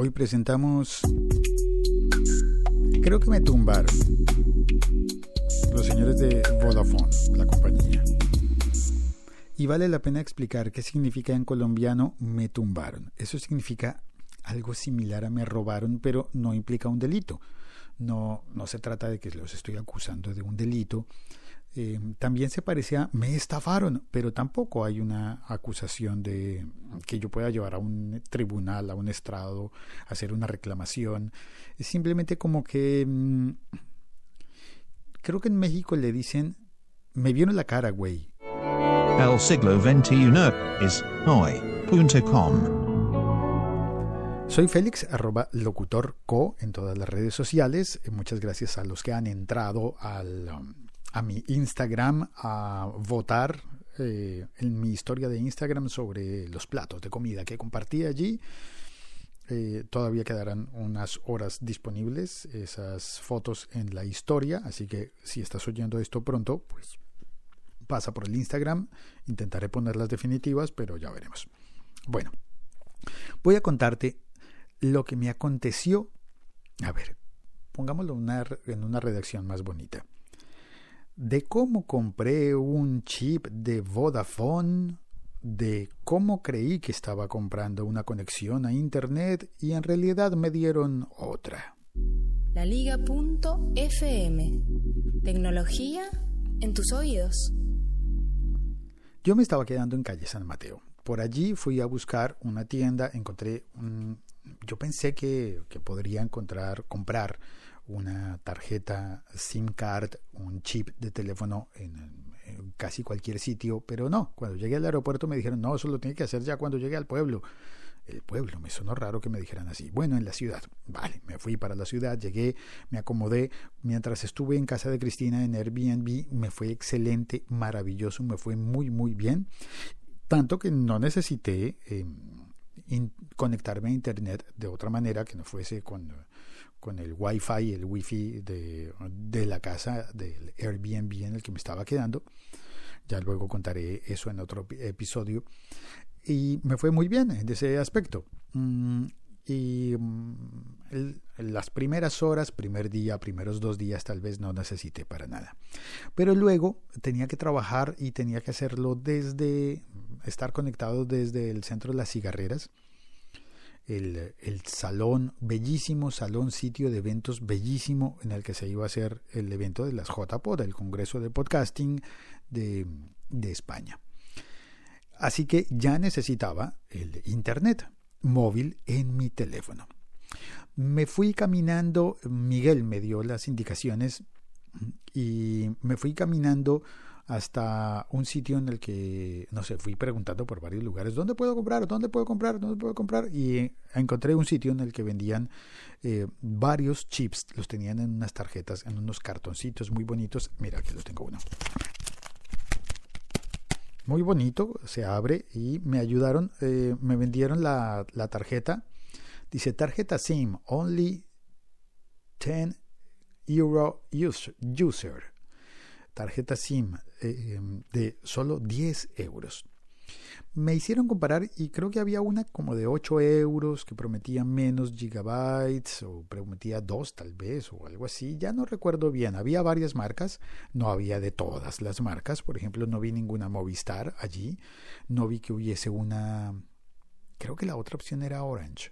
Hoy presentamos Creo que me tumbaron. Los señores de Vodafone, la compañía. Y vale la pena explicar qué significa en colombiano me tumbaron. Eso significa algo similar a me robaron, pero no implica un delito. No, no se trata de que los estoy acusando de un delito, eh, también se parecía, me estafaron, pero tampoco hay una acusación de que yo pueda llevar a un tribunal, a un estrado, hacer una reclamación. Es simplemente como que mm, creo que en México le dicen, me vieron la cara, güey. El siglo XXI es hoy.com. Soy Félix, arroba locutor co en todas las redes sociales. Eh, muchas gracias a los que han entrado al... Um, mi Instagram a votar eh, en mi historia de Instagram sobre los platos de comida que compartí allí. Eh, todavía quedarán unas horas disponibles esas fotos en la historia, así que si estás oyendo esto pronto, pues pasa por el Instagram, intentaré poner las definitivas, pero ya veremos. Bueno, voy a contarte lo que me aconteció. A ver, pongámoslo en una redacción más bonita de cómo compré un chip de Vodafone, de cómo creí que estaba comprando una conexión a Internet y en realidad me dieron otra. La Liga.fm. Tecnología en tus oídos. Yo me estaba quedando en calle San Mateo. Por allí fui a buscar una tienda, encontré un... Yo pensé que, que podría encontrar, comprar una tarjeta SIM card, un chip de teléfono en, casi cualquier sitio, pero no, cuando llegué al aeropuerto me dijeron, no, eso lo tiene que hacer ya cuando llegue al pueblo. El pueblo, me sonó raro que me dijeran así. Bueno, en la ciudad. Vale, me fui para la ciudad, llegué, me acomodé. Mientras estuve en casa de Cristina en Airbnb, me fue excelente, maravilloso, me fue muy, muy bien. Tanto que no necesité... Em, conectarme a Internet de otra manera que no fuese con, con el wifi el wifi de, la casa, del Airbnb en el que me estaba quedando. Ya luego contaré eso en otro episodio. Y me fue muy bien en ese aspecto. Mm, y mm, las primeras horas, primer día, primeros dos días tal vez no necesité para nada. Pero luego tenía que trabajar y tenía que hacerlo desde, estar conectado desde el centro de las cigarreras. El, salón, bellísimo salón, sitio de eventos bellísimo en el que se iba a hacer el evento de las JPOD, el Congreso de Podcasting de, de España. Así que ya necesitaba el Internet móvil en mi teléfono. Me fui caminando, Miguel me dio las indicaciones y me fui caminando hasta un sitio en el que, no sé, fui preguntando por varios lugares, ¿dónde puedo comprar? ¿Dónde puedo comprar? ¿Dónde puedo comprar? Y encontré un sitio en el que vendían eh, varios chips, los tenían en unas tarjetas, en unos cartoncitos muy bonitos. Mira, aquí los tengo uno. Muy bonito, se abre y me ayudaron, eh, me vendieron la, la tarjeta. Dice tarjeta SIM, only 10 euro user. user tarjeta SIM eh, em, de solo 10 euros. Me hicieron comparar y creo que había una como de 8 euros que prometía menos gigabytes o prometía 2 tal vez o algo así, ya no recuerdo bien, había varias marcas, no había de todas las marcas, por ejemplo no vi ninguna Movistar allí, no vi que hubiese una, creo que la otra opción era Orange.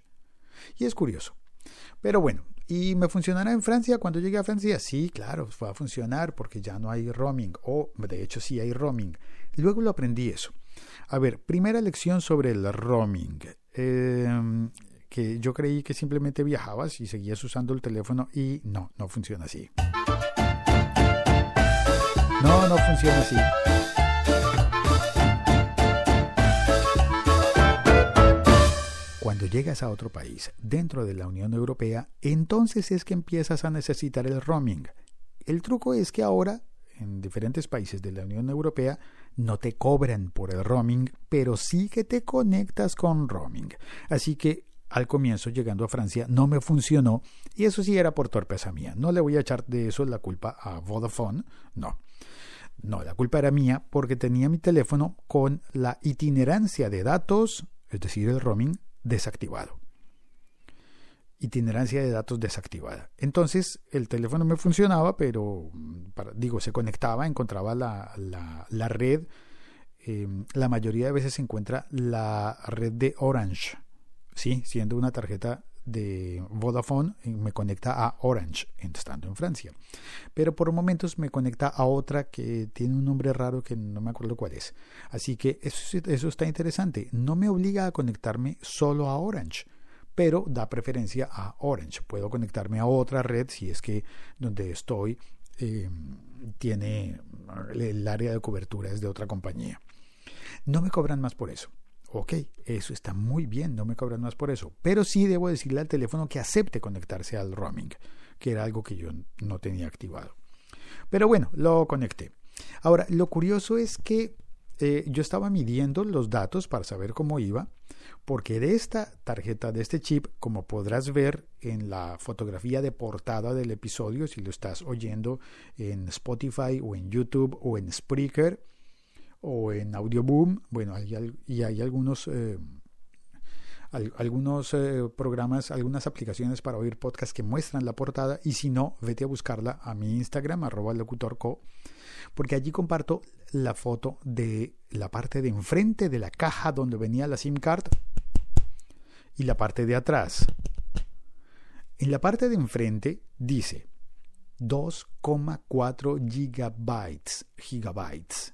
Y es curioso. Pero bueno, ¿Y me funcionará en Francia cuando llegue a Francia? Sí, claro, va a funcionar porque ya no hay roaming, o de hecho sí hay roaming. Luego lo aprendí eso. A ver, primera lección sobre el roaming. Em, que yo creí que simplemente viajabas y seguías usando el teléfono y no, no funciona así. No, no funciona así. llegas a otro país dentro de la Unión Europea, entonces es que empiezas a necesitar el roaming. El truco es que ahora en diferentes países de la Unión Europea no te cobran por el roaming, pero sí que te conectas con roaming. Así que al comienzo llegando a Francia no me funcionó y eso sí era por torpeza mía. No le voy a echar de eso la culpa a Vodafone, no. No, la culpa era mía porque tenía mi teléfono con la itinerancia de datos, es decir, el roaming desactivado. Itinerancia de datos desactivada. Entonces el teléfono me funcionaba, pero mm, digo, se conectaba, encontraba la, la, red. Em, la mayoría de veces se encuentra la red de Orange, ¿sí? siendo una tarjeta de Vodafone eh, me conecta a Orange, estando en Francia. Pero por momentos me conecta a otra que tiene un nombre raro que no me acuerdo cuál es. Así que eso, eso está interesante. No me obliga a conectarme solo a Orange pero da preferencia a Orange. Puedo conectarme a otra red si es que donde estoy eh, tiene el área de cobertura es de otra compañía. No me cobran más por eso. Ok, eso está muy bien, no me cobran más por eso. Pero sí debo decirle al teléfono que acepte conectarse al roaming, que era algo que yo no tenía activado. Pero bueno, lo conecté. Ahora, lo curioso es que eh, yo estaba midiendo los datos para saber cómo iba, porque de esta tarjeta, de este chip, como podrás ver en la fotografía de portada del episodio, si lo estás oyendo en Spotify o en YouTube o en Spreaker, o en Audioboom. Bueno, y hay algunos, eh, algunos eh, programas, algunas aplicaciones para oír podcast que muestran la portada. Y si no, vete a buscarla a mi Instagram, arroba locutorco, porque allí comparto la foto de la parte de enfrente de la caja donde venía la SIM card y la parte de atrás. En la parte de enfrente dice 2,4 gigabytes, gigabytes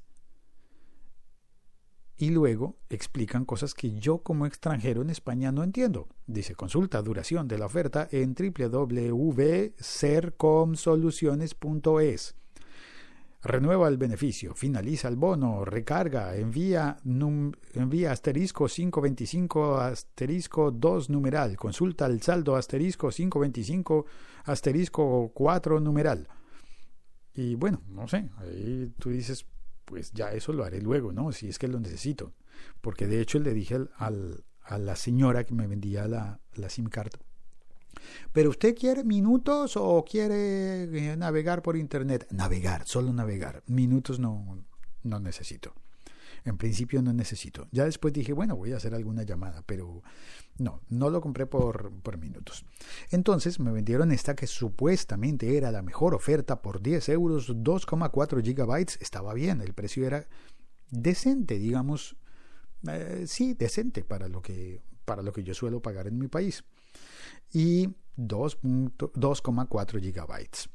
y luego explican cosas que yo como extranjero en España no entiendo. Dice consulta duración de la oferta en www.sercomsoluciones.es. Renueva el beneficio, finaliza el bono, recarga, envía, envía asterisco 525 asterisco 2 numeral, consulta el saldo asterisco 525 asterisco 4 numeral. Y bueno, no sé, ahí tú dices, pues ya eso lo haré luego, ¿no? Si es que lo necesito. Porque de hecho le dije a la señora que me vendía la, la SIM card, pero usted quiere minutos o quiere eh, navegar por internet? Navegar, solo navegar. Minutos no, no necesito. En principio no necesito. Ya después dije, bueno, voy a hacer alguna llamada, pero no, no lo compré por, minutos. Entonces me vendieron esta que supuestamente era la mejor oferta por 10 euros, 2,4 gigabytes. Estaba bien, el precio era decente, digamos. Eh, sí, decente para lo que para lo que yo suelo pagar en mi país. Y 2,4 gigabytes.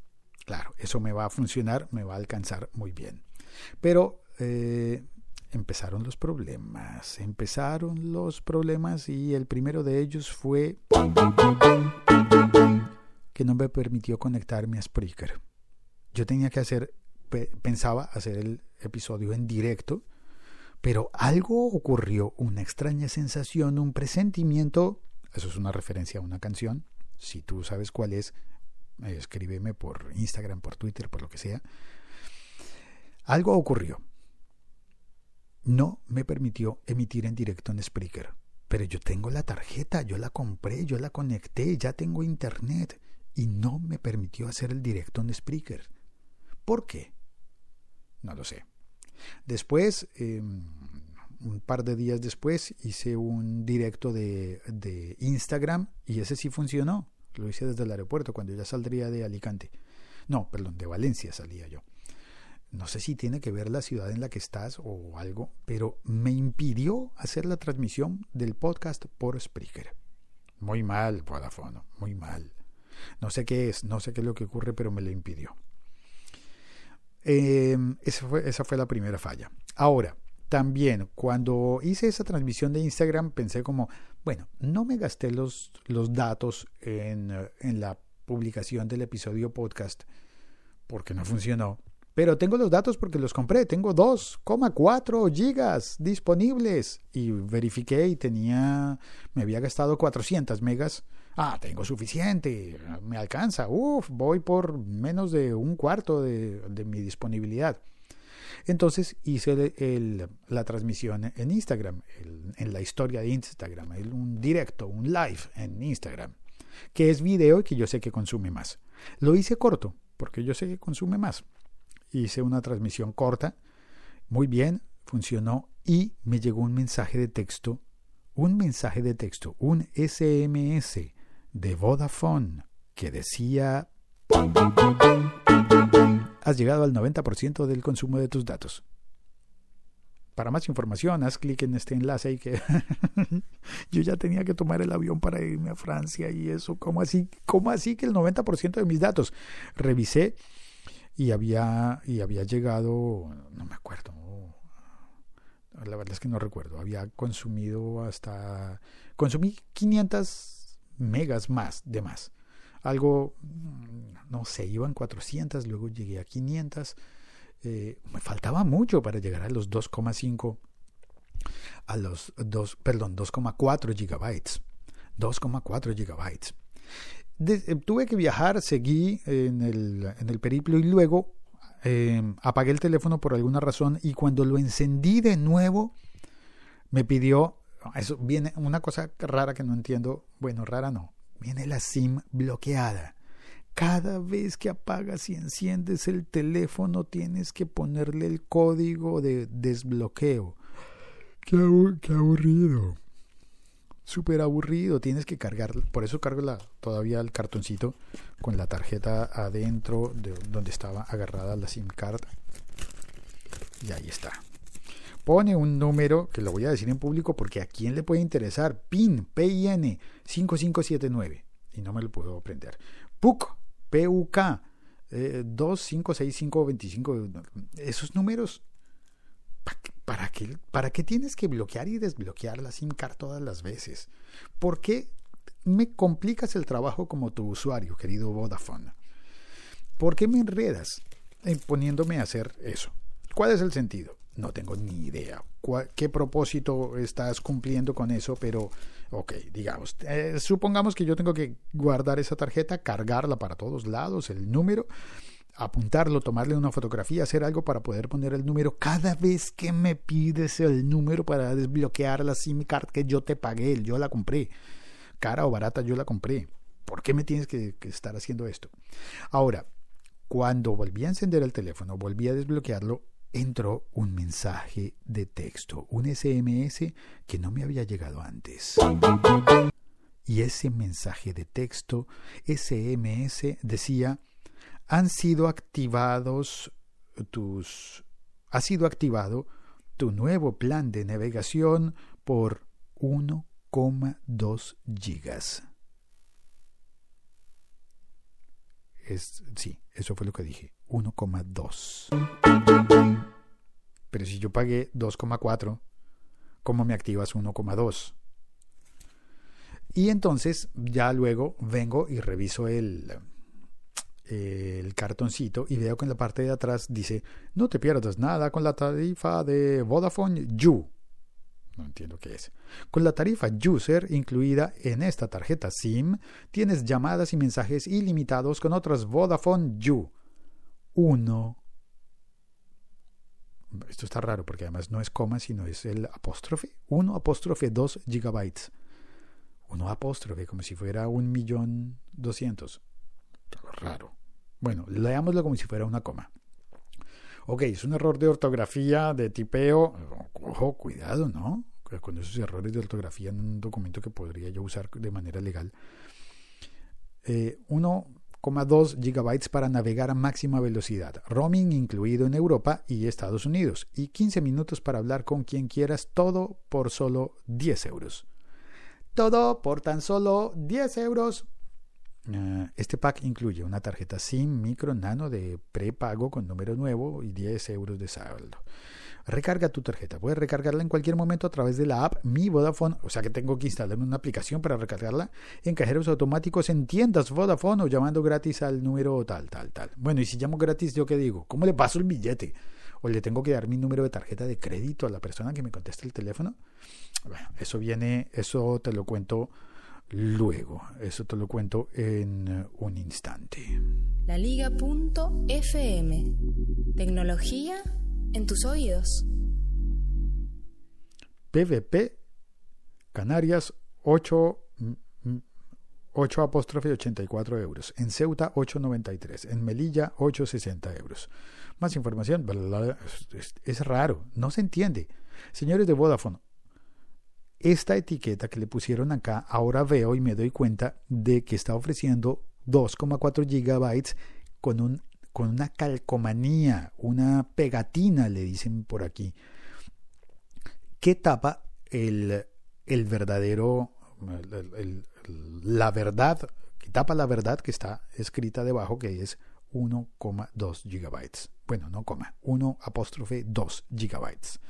Claro, eso me va a funcionar, me va a alcanzar muy bien. Pero eh, empezaron los problemas, empezaron los problemas y el primero de ellos fue que no me permitió conectarme a Spreaker. Yo tenía que hacer, pensaba hacer el episodio en directo, pero algo ocurrió, una extraña sensación, un presentimiento, eso es una referencia a una canción, si tú sabes cuál es, eh, escríbeme por Instagram, por Twitter, por lo que sea. Algo ocurrió no me permitió emitir en directo en Spreaker. Pero yo tengo la tarjeta, yo la compré, yo la conecté, ya tengo internet y no me permitió hacer el directo en Spreaker. ¿Por qué? No lo sé. Después, em, un par de días después, hice un directo de, de Instagram y ese sí funcionó. Lo hice desde el aeropuerto cuando ya saldría de Alicante. No, perdón, de Valencia salía yo no sé si tiene que ver la ciudad en la que estás o algo, pero me impidió hacer la transmisión del podcast por Spreaker. Muy mal, Vodafone, muy mal. No sé qué es, no sé qué es lo que ocurre, pero me lo impidió. Em, esa, fue, la primera falla. Ahora, también cuando hice esa transmisión de Instagram pensé como, bueno, no me gasté los, datos en la publicación del episodio podcast porque no funcionó pero tengo los datos porque los compré. Tengo 2,4 gigas disponibles. Y verifiqué y tenía. Me había gastado 400 megas. Ah, tengo suficiente. Me alcanza. Uf, voy por menos de un cuarto de, mi disponibilidad. Entonces hice la transmisión en Instagram, en la historia de Instagram, un directo, un live en Instagram, que es video y que yo sé que consume más. Lo hice corto, porque yo sé que consume más hice una transmisión corta, muy bien, funcionó y me llegó un mensaje de texto, un mensaje de texto, un SMS de Vodafone que decía has llegado al 90% del consumo de tus datos. Para más información, haz clic en este enlace y que yo ya tenía que tomar el avión para irme a Francia y eso, ¿cómo así? ¿Cómo así que el 90% de mis datos? Revisé y había, y había llegado, no me acuerdo, la verdad es que no recuerdo, había consumido hasta, consumí 500 megas más de más. Algo, mm, no sé, iban 400, luego llegué a 500. Eh, me faltaba mucho para llegar a los 2,5, a los 2, perdón, 2,4 gigabytes. 2,4 gigabytes. Eh, tuve que viajar, seguí en el, periplo y luego em, apagué el teléfono por alguna razón y cuando lo encendí de nuevo me pidió, ah, eso viene una cosa rara que no entiendo, bueno, rara no, viene la SIM bloqueada. Cada vez que apagas y enciendes el teléfono tienes que ponerle el código de desbloqueo. Qué, qué aburrido súper aburrido, tienes que cargar, por eso cargo la, todavía el cartoncito con la tarjeta adentro de donde estaba agarrada la SIM card. Y ahí está. Pone un número que lo voy a decir en público porque a quién le puede interesar. PIN, PIN 5579. Y no me lo puedo aprender. PUC, PUK 256525. Esos números ¿Para qué, ¿Para qué tienes que bloquear y desbloquear la SIM card todas las veces? ¿Por qué me complicas el trabajo como tu usuario, querido Vodafone? ¿Por qué me enredas poniéndome a hacer eso? ¿Cuál es el sentido? No tengo ni idea qué propósito estás cumpliendo con eso, pero ok, digamos, eh, supongamos que yo tengo que guardar esa tarjeta, cargarla para todos lados, el número, apuntarlo, tomarle una fotografía, hacer algo para poder poner el número. Cada vez que me pides el número para desbloquear la SIM card que yo te pagué, yo la compré, cara o barata, yo la compré. ¿Por qué me tienes que, que estar haciendo esto? Ahora, cuando volví a encender el teléfono, volví a desbloquearlo, entró un mensaje de texto, un SMS que no me había llegado antes. Y ese mensaje de texto, SMS, decía, han sido activados tus ha sido activado tu nuevo plan de navegación por 1,2 gigas. Es, sí, eso fue lo que dije, 1,2. Pero si yo pagué 2,4, ¿cómo me activas 1,2? Y entonces ya luego vengo y reviso el, eh, el cartoncito y veo que en la parte de atrás dice, no te pierdas nada con la tarifa de Vodafone You. No entiendo qué es. Con la tarifa User incluida en esta tarjeta SIM, tienes llamadas y mensajes ilimitados con otras Vodafone You. Uno. Esto está raro porque además no es coma, sino es el apóstrofe. Uno apóstrofe 2 gigabytes. Uno apóstrofe, como si fuera un millón doscientos. Raro. Bueno, leámoslo como si fuera una coma. Ok, es un error de ortografía, de tipeo. Ojo, cuidado, ¿no? Con esos errores de ortografía en un documento que podría yo usar de manera legal. 1,2 eh, GB para navegar a máxima velocidad, roaming incluido en Europa y Estados Unidos, y 15 minutos para hablar con quien quieras, todo por solo 10 euros. Todo por tan solo 10 euros Ah, este pack incluye una tarjeta SIM micro nano de prepago con número nuevo y 10 euros de saldo. Recarga tu tarjeta. Puedes recargarla en cualquier momento a través de la app Mi Vodafone. O sea que tengo que instalar una aplicación para recargarla en cajeros automáticos en tiendas Vodafone o llamando gratis al número tal, tal, tal. Bueno, y si llamo gratis, ¿yo qué digo? ¿Cómo le paso el billete? ¿O le tengo que dar mi número de tarjeta de crédito a la persona que me contesta el teléfono? Bueno, eso viene, eso te lo cuento luego. Eso te lo cuento en eh, un instante. La Liga.fm Tecnología en tus oídos. PVP Canarias 8 8 apóstrofe 84 euros. En Ceuta 8.93. En Melilla 8.60 euros. Más información. es, raro. No se entiende. Señores de Vodafone, esta etiqueta que le pusieron acá, ahora veo y me doy cuenta de que está ofreciendo 2,4 gigabytes con, un, con una calcomanía, una pegatina, le dicen por aquí, que tapa el, verdadero, la verdad, que tapa la verdad que está escrita debajo, que es 1,2 gigabytes. Bueno, no coma, 1 apóstrofe 2 gigabytes.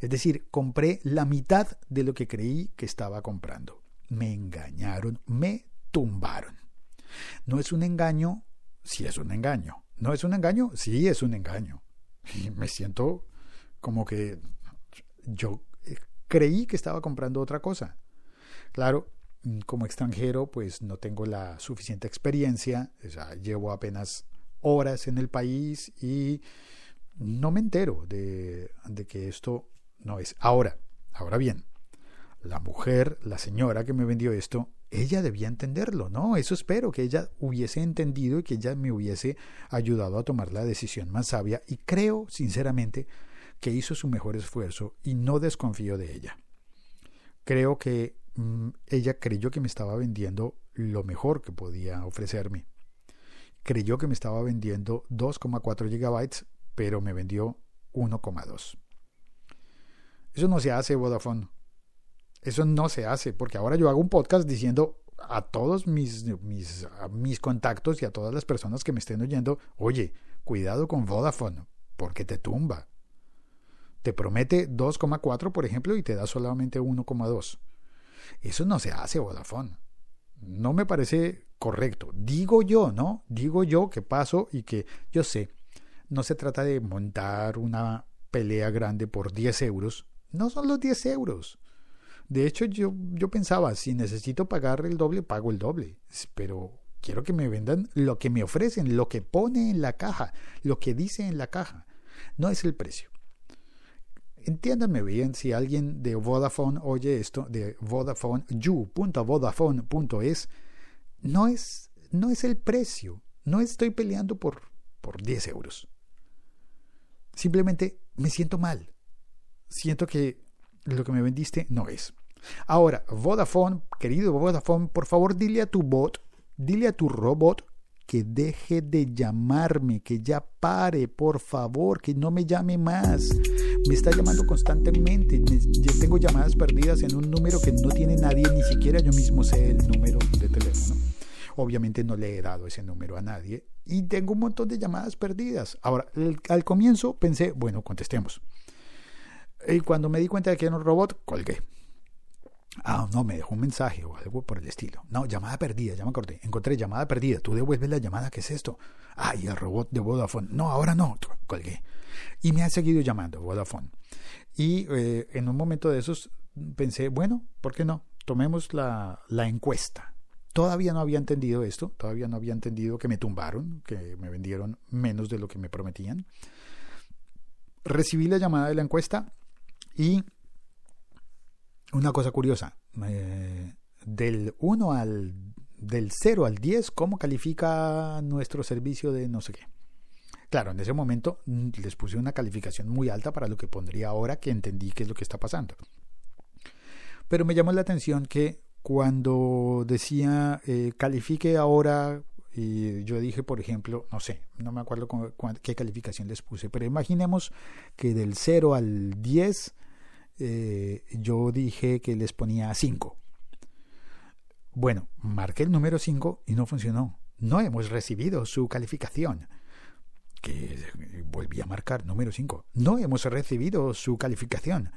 Es decir, compré la mitad de lo que creí que estaba comprando. Me engañaron, me tumbaron. No es un engaño, sí es un engaño. No es un engaño, sí es un engaño. Y me siento como que yo eh, creí que estaba comprando otra cosa. Claro, mm, como extranjero, pues no tengo la suficiente experiencia, llevo apenas horas en el país y no me entero de, de que esto no es. Ahora, ahora bien, la mujer, la señora que me vendió esto, ella debía entenderlo, ¿no? Eso espero, que ella hubiese entendido y que ella me hubiese ayudado a tomar la decisión más sabia y creo, sinceramente, que hizo su mejor esfuerzo y no desconfío de ella. Creo que mm, ella creyó que me estaba vendiendo lo mejor que podía ofrecerme. Creyó que me estaba vendiendo 2,4 gigabytes, pero me vendió 1,2. Eso no se hace, Vodafone. Eso no se hace, porque ahora yo hago un podcast diciendo a todos mis, mis, mis contactos y a todas las personas que me estén oyendo, oye, cuidado con Vodafone, porque te tumba. Te promete 2,4, por ejemplo, y te da solamente 1,2. Eso no se hace, Vodafone. No me parece correcto. Digo yo, ¿no? Digo yo que paso y que yo sé, no se trata de montar una pelea grande por 10 euros, no son los 10 euros. De hecho, yo, pensaba, si necesito pagar el doble, pago el doble. Pero quiero que me vendan lo que me ofrecen, lo que pone en la caja, lo que dice en la caja. No es el precio. Entiéndanme bien, si alguien de Vodafone oye esto, de Vodafone, no es, no es el precio. No estoy peleando por, por 10 euros. Simplemente me siento mal siento que lo que me vendiste no es. Ahora, Vodafone, querido Vodafone, por favor dile a tu bot, dile a tu robot que deje de llamarme, que ya pare, por favor, que no me llame más. Me está llamando constantemente. yo tengo llamadas perdidas en un número que no tiene nadie, ni siquiera yo mismo sé el número de teléfono. Obviamente no le he dado ese número a nadie y tengo un montón de llamadas perdidas. Ahora, al comienzo pensé, bueno, contestemos. Y cuando me di cuenta de que era un robot, colgué. Ah, no, me dejó un mensaje o algo por el estilo. No, llamada perdida, ya me acordé. Encontré llamada perdida. Tú devuelves la llamada, ¿qué es esto? Ah, y el robot de Vodafone. No, ahora no. Colgué. Y me ha seguido llamando Vodafone. Y eh, en un momento de esos pensé, bueno, ¿por qué no? Tomemos la encuesta. Todavía no había entendido esto, todavía no había entendido que me tumbaron, que me vendieron menos de lo que me prometían. Recibí la llamada de la encuesta, y una cosa curiosa, eh, del 1 al del 0 al 10, ¿cómo califica nuestro servicio de no sé qué? Claro, en ese momento mm, les puse una calificación muy alta para lo que pondría ahora que entendí qué es lo que está pasando. Pero me llamó la atención que cuando decía eh, califique ahora y yo dije, por ejemplo, no sé, no me acuerdo con, qué calificación les puse, pero imaginemos que del 0 al 10 eh, yo dije que les ponía 5. Bueno, marqué el número 5 y no funcionó. No hemos recibido su calificación. Que volví a marcar número 5. No hemos recibido su calificación.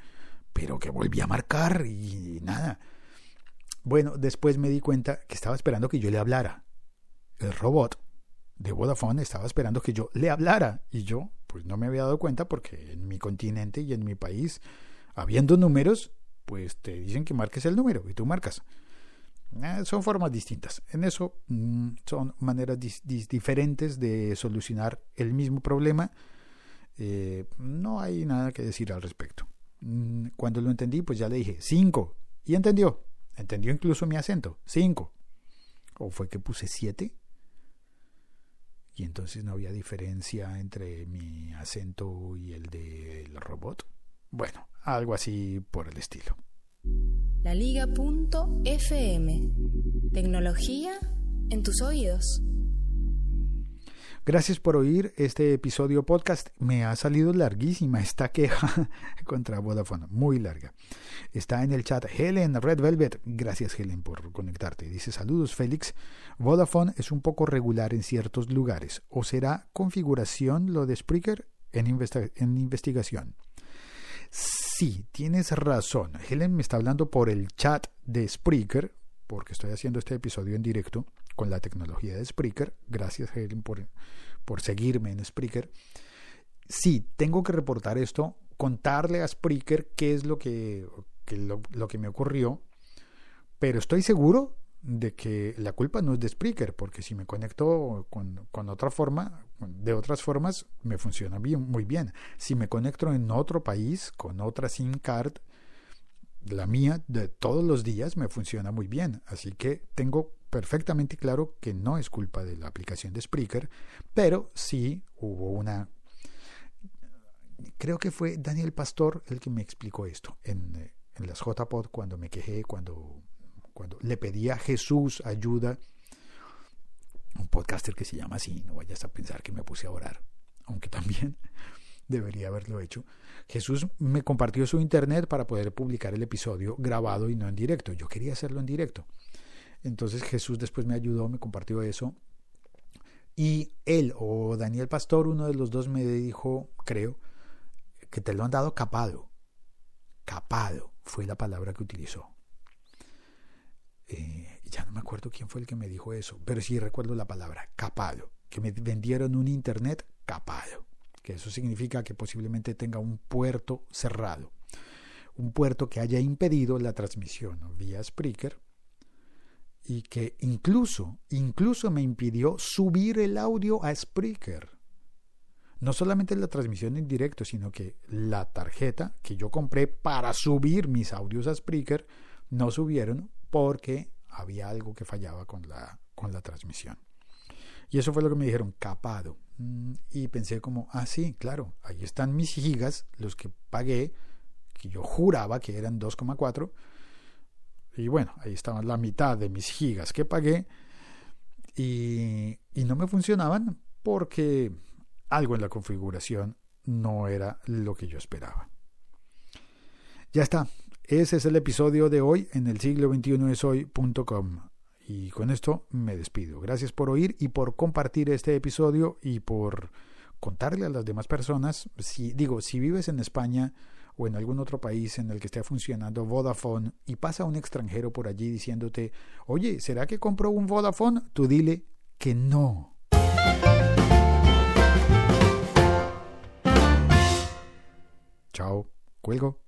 Pero que volví a marcar y nada. Bueno, después me di cuenta que estaba esperando que yo le hablara el robot de Vodafone estaba esperando que yo le hablara y yo pues no me había dado cuenta porque en mi continente y en mi país, habiendo números, pues te dicen que marques el número y tú marcas. Eh, son formas distintas. En eso mm, son maneras diferentes de solucionar el mismo problema. Eh, no hay nada que decir al respecto. Mm, cuando lo entendí, pues ya le dije 5 y entendió. Entendió incluso mi acento. 5. ¿O fue que puse 7? y entonces no había diferencia entre mi acento y el del robot. Bueno, algo así por el estilo. La Liga.fm Tecnología en tus oídos. Gracias por oír este episodio podcast. Me ha salido larguísima esta queja contra Vodafone, muy larga. Está en el chat Helen Red Velvet. Gracias Helen por conectarte. Dice saludos Félix. Vodafone es un poco regular en ciertos lugares. ¿O será configuración lo de Spreaker en, investigación? Sí, tienes razón. Helen me está hablando por el chat de Spreaker, porque estoy haciendo este episodio en directo con la tecnología de Spreaker. Gracias, Helen, por, por seguirme en Spreaker. Sí, tengo que reportar esto, contarle a Spreaker qué es lo que, lo, que me ocurrió, pero estoy seguro de que la culpa no es de Spreaker, porque si me conecto con, con, otra forma, de otras formas, me funciona bien, muy bien. Si me conecto en otro país, con otra SIM card, la mía de todos los días me funciona muy bien. Así que tengo perfectamente claro que no es culpa de la aplicación de Spreaker, pero sí hubo una... Creo que fue Daniel Pastor el que me explicó esto en, eh, en las JPod cuando me quejé, cuando, cuando le pedí a Jesús ayuda. Un podcaster que se llama así, no vayas a pensar que me puse a orar, aunque también debería haberlo hecho. Jesús me compartió su internet para poder publicar el episodio grabado y no en directo. Yo quería hacerlo en directo. Entonces Jesús después me ayudó, me compartió eso. Y él o Daniel Pastor, uno de los dos, me dijo, creo, que te lo han dado capado. Capado fue la palabra que utilizó. Eh, ya no me acuerdo quién fue el que me dijo eso, pero sí recuerdo la palabra, capado, que me vendieron un internet capado, que eso significa que posiblemente tenga un puerto cerrado, un puerto que haya impedido la transmisión vía Spreaker y que incluso, incluso me impidió subir el audio a Spreaker. No solamente la transmisión en directo, sino que la tarjeta que yo compré para subir mis audios a Spreaker no subieron porque había algo que fallaba con la, con la transmisión. Y eso fue lo que me dijeron, capado. Mm, y pensé como, ah, sí, claro, ahí están mis gigas, los que pagué, que yo juraba que eran 2,4 y bueno, ahí estaban la mitad de mis gigas que pagué y, y no me funcionaban porque algo en la configuración no era lo que yo esperaba. Ya está, ese es el episodio de hoy en el siglo 21 es hoy.com. Y con esto me despido. Gracias por oír y por compartir este episodio y por contarle a las demás personas. Si digo, si vives en España, o en algún otro país en el que esté funcionando Vodafone y pasa un extranjero por allí diciéndote, oye, ¿será que compró un Vodafone? Tú dile que no. Chao, cuelgo.